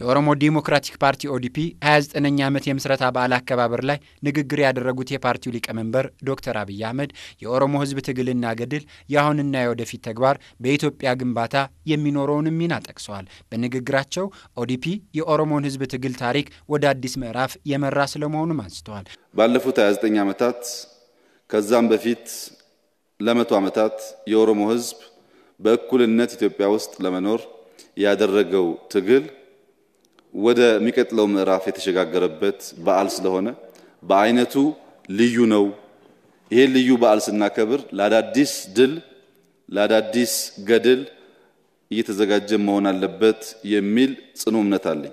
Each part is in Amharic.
የኦሮሞ ዴሞክራቲክ ፓርቲ ኦዲፒ 29ኛ ዓመት የምስረታ በዓል አከባበር ላይ ንግግር ያደረጉት የፓርቲው ሊቀመንበር ዶክተር አብይ አህመድ የኦሮሞ ሕዝብ ትግልና ገድል የአሁንና የወደፊት ተግባር በኢትዮጵያ ግንባታ የሚኖረውንም ሚና ጠቅሰዋል። በንግግራቸው ኦዲፒ የኦሮሞን ሕዝብ ትግል ታሪክ ወደ አዲስ ምዕራፍ የመራ ስለመሆኑም አንስተዋል። ባለፉት 29 ዓመታት ከዛም በፊት ለመቶ ዓመታት የኦሮሞ ሕዝብ በእኩልነት ኢትዮጵያ ውስጥ ለመኖር ያደረገው ትግል ወደሚቀጥለው ምዕራፍ የተሸጋገረበት በዓል ስለሆነ በአይነቱ ልዩ ነው። ይሄ ልዩ በዓል ስናከብር ለአዳዲስ ድል፣ ለአዳዲስ ገድል እየተዘጋጀ መሆን አለበት የሚል ጽኑ እምነት አለኝ።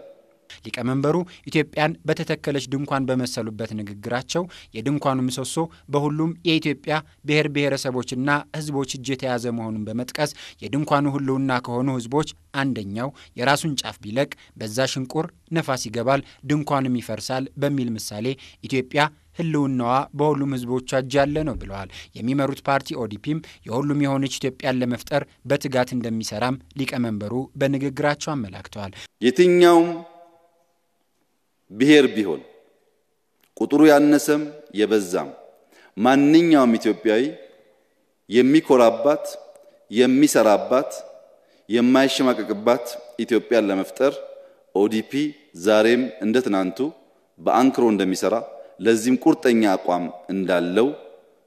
ሊቀመንበሩ ኢትዮጵያን በተተከለች ድንኳን በመሰሉበት ንግግራቸው የድንኳኑ ምሰሶ በሁሉም የኢትዮጵያ ብሔር ብሔረሰቦችና ሕዝቦች እጅ የተያዘ መሆኑን በመጥቀስ የድንኳኑ ህልውና ከሆኑ ሕዝቦች አንደኛው የራሱን ጫፍ ቢለቅ በዛ ሽንቁር ነፋስ ይገባል፣ ድንኳንም ይፈርሳል በሚል ምሳሌ ኢትዮጵያ ህልውናዋ በሁሉም ህዝቦቿ እጅ ያለ ነው ብለዋል። የሚመሩት ፓርቲ ኦዲፒም የሁሉም የሆነች ኢትዮጵያን ለመፍጠር በትጋት እንደሚሰራም ሊቀመንበሩ በንግግራቸው አመላክተዋል። የትኛውም ብሔር ቢሆን ቁጥሩ ያነሰም የበዛም ማንኛውም ኢትዮጵያዊ የሚኮራባት የሚሰራባት የማይሸማቀቅባት ኢትዮጵያን ለመፍጠር ኦዲፒ ዛሬም እንደ ትናንቱ በአንክሮ እንደሚሰራ ለዚህም ቁርጠኛ አቋም እንዳለው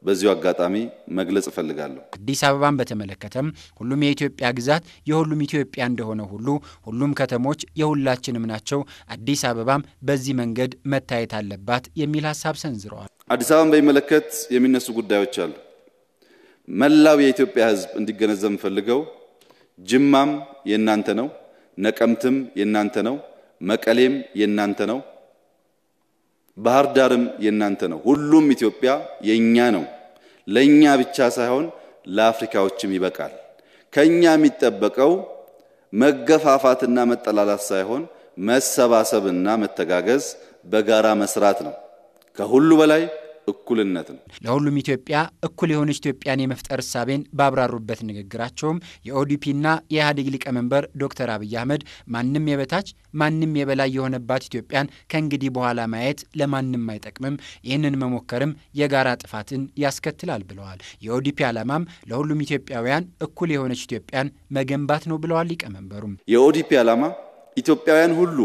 በዚሁ አጋጣሚ መግለጽ እፈልጋለሁ። አዲስ አበባን በተመለከተም ሁሉም የኢትዮጵያ ግዛት የሁሉም ኢትዮጵያ እንደሆነ ሁሉ ሁሉም ከተሞች የሁላችንም ናቸው፣ አዲስ አበባም በዚህ መንገድ መታየት አለባት የሚል ሀሳብ ሰንዝረዋል። አዲስ አበባን በሚመለከት የሚነሱ ጉዳዮች አሉ። መላው የኢትዮጵያ ሕዝብ እንዲገነዘብ የምፈልገው ጅማም የእናንተ ነው፣ ነቀምትም የእናንተ ነው፣ መቀሌም የእናንተ ነው። ባህር ዳርም የእናንተ ነው። ሁሉም ኢትዮጵያ የእኛ ነው። ለእኛ ብቻ ሳይሆን ለአፍሪካዎችም ይበቃል። ከእኛ የሚጠበቀው መገፋፋትና መጠላላት ሳይሆን መሰባሰብና መተጋገዝ፣ በጋራ መስራት ነው ከሁሉ በላይ እኩልነት ነው። ለሁሉም ኢትዮጵያ እኩል የሆነች ኢትዮጵያን የመፍጠር እሳቤን ባብራሩበት ንግግራቸውም የኦዲፒና የኢህአዴግ ሊቀመንበር ዶክተር አብይ አህመድ ማንም የበታች ማንም የበላይ የሆነባት ኢትዮጵያን ከእንግዲህ በኋላ ማየት ለማንም አይጠቅምም፣ ይህንን መሞከርም የጋራ ጥፋትን ያስከትላል ብለዋል። የኦዲፒ ዓላማም ለሁሉም ኢትዮጵያውያን እኩል የሆነች ኢትዮጵያን መገንባት ነው ብለዋል ሊቀመንበሩም። የኦዲፒ ዓላማ ኢትዮጵያውያን ሁሉ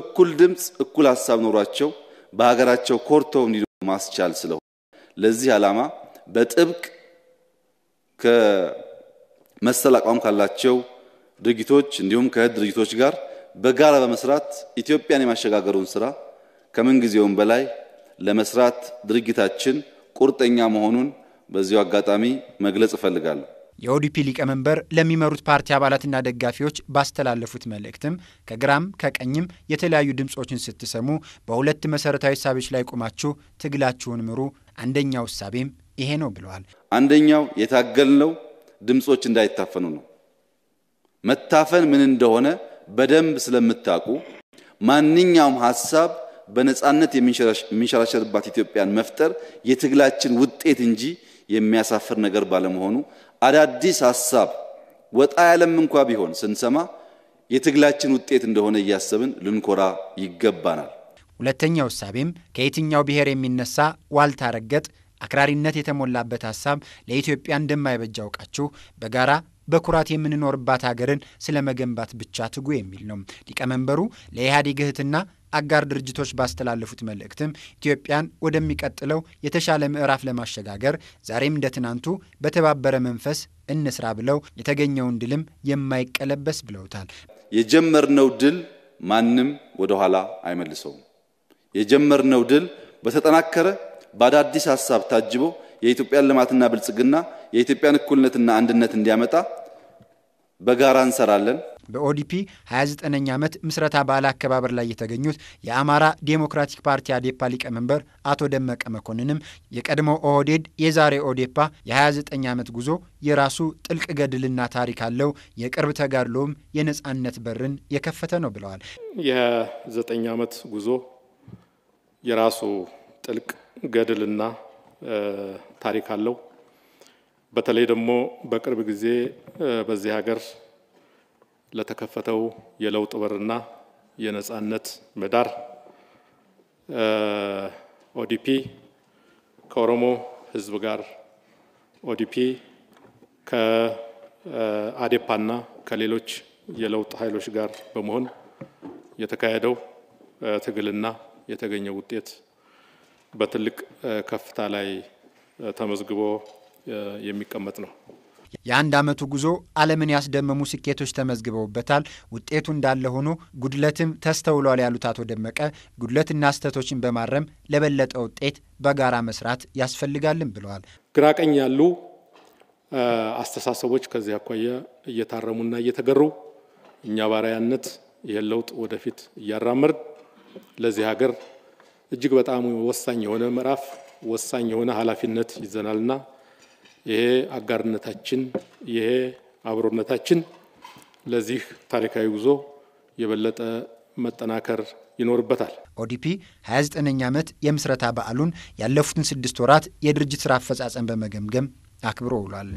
እኩል ድምፅ፣ እኩል ሀሳብ ኖሯቸው በሀገራቸው ኮርተው እንዲ ማስቻል ስለሆነ ለዚህ ዓላማ በጥብቅ ከመሰል አቋም ካላቸው ድርጊቶች እንዲሁም ከህድ ድርጅቶች ጋር በጋራ በመስራት ኢትዮጵያን የማሸጋገሩን ስራ ከምን ጊዜውም በላይ ለመስራት ድርጊታችን ቁርጠኛ መሆኑን በዚሁ አጋጣሚ መግለጽ እፈልጋለሁ። የኦዲፒ ሊቀመንበር ለሚመሩት ፓርቲ አባላትና ደጋፊዎች ባስተላለፉት መልእክትም ከግራም ከቀኝም የተለያዩ ድምፆችን ስትሰሙ በሁለት መሰረታዊ እሳቤዎች ላይ ቆማችሁ ትግላችሁን ምሩ። አንደኛው እሳቤም ይሄ ነው ብለዋል። አንደኛው የታገልነው ድምፆች እንዳይታፈኑ ነው። መታፈን ምን እንደሆነ በደንብ ስለምታውቁ ማንኛውም ሀሳብ በነፃነት የሚንሸራሸርባት ኢትዮጵያን መፍጠር የትግላችን ውጤት እንጂ የሚያሳፍር ነገር ባለመሆኑ አዳዲስ ሀሳብ ወጣ ያለም እንኳ ቢሆን ስንሰማ የትግላችን ውጤት እንደሆነ እያሰብን ልንኮራ ይገባናል። ሁለተኛው እሳቤም ከየትኛው ብሔር የሚነሳ ዋልታ ረገጥ አክራሪነት የተሞላበት ሀሳብ ለኢትዮጵያ እንደማይበጅ አውቃችሁ በጋራ በኩራት የምንኖርባት ሀገርን ስለ መገንባት ብቻ ትጉ የሚል ነው። ሊቀመንበሩ ለኢህአዴግ እህትና አጋር ድርጅቶች ባስተላለፉት መልእክትም ኢትዮጵያን ወደሚቀጥለው የተሻለ ምዕራፍ ለማሸጋገር ዛሬም እንደ ትናንቱ በተባበረ መንፈስ እንስራ ብለው የተገኘውን ድልም የማይቀለበስ ብለውታል። የጀመርነው ድል ማንም ወደኋላ አይመልሰውም። የጀመርነው ድል በተጠናከረ በአዳዲስ ሀሳብ ታጅቦ የኢትዮጵያን ልማትና ብልጽግና የኢትዮጵያን እኩልነትና አንድነት እንዲያመጣ በጋራ እንሰራለን። በኦዲፒ 29ኛ ዓመት ምስረታ በዓል አከባበር ላይ የተገኙት የአማራ ዴሞክራቲክ ፓርቲ አዴፓ ሊቀመንበር አቶ ደመቀ መኮንንም የቀድሞ ኦህዴድ የዛሬ ኦዴፓ የ29 ዓመት ጉዞ የራሱ ጥልቅ ገድልና ታሪክ አለው፣ የቅርብ ተጋድሎም የነጻነት በርን የከፈተ ነው ብለዋል። የ29 ዓመት ጉዞ የራሱ ጥልቅ ገድልና ታሪክ አለው። በተለይ ደግሞ በቅርብ ጊዜ በዚህ ሀገር ለተከፈተው የለውጥ በርና የነጻነት ምህዳር ኦዲፒ ከኦሮሞ ህዝብ ጋር ኦዲፒ ከአዴፓና ከሌሎች የለውጥ ኃይሎች ጋር በመሆን የተካሄደው ትግልና የተገኘ ውጤት በትልቅ ከፍታ ላይ ተመዝግቦ የሚቀመጥ ነው። የአንድ ዓመቱ ጉዞ ዓለምን ያስደመሙ ስኬቶች ተመዝግበውበታል። ውጤቱ እንዳለ ሆኖ ጉድለትም ተስተውሏል ያሉት አቶ ደመቀ ጉድለትና ስህተቶችን በማረም ለበለጠ ውጤት በጋራ መስራት ያስፈልጋልን ብለዋል። ግራቀኝ ያሉ አስተሳሰቦች ከዚህ አኳያ እየታረሙና እየተገሩ እኛ ባሪያነት ይህን ለውጥ ወደፊት እያራመድ ለዚህ ሀገር እጅግ በጣም ወሳኝ የሆነ ምዕራፍ ወሳኝ የሆነ ኃላፊነት ይዘናልና ይሄ አጋርነታችን፣ ይሄ አብሮነታችን ለዚህ ታሪካዊ ጉዞ የበለጠ መጠናከር ይኖርበታል። ኦዲፒ 29ኛ ዓመት የምስረታ በዓሉን ያለፉትን ስድስት ወራት የድርጅት ስራ አፈጻጸም በመገምገም አክብሮ ውሏል።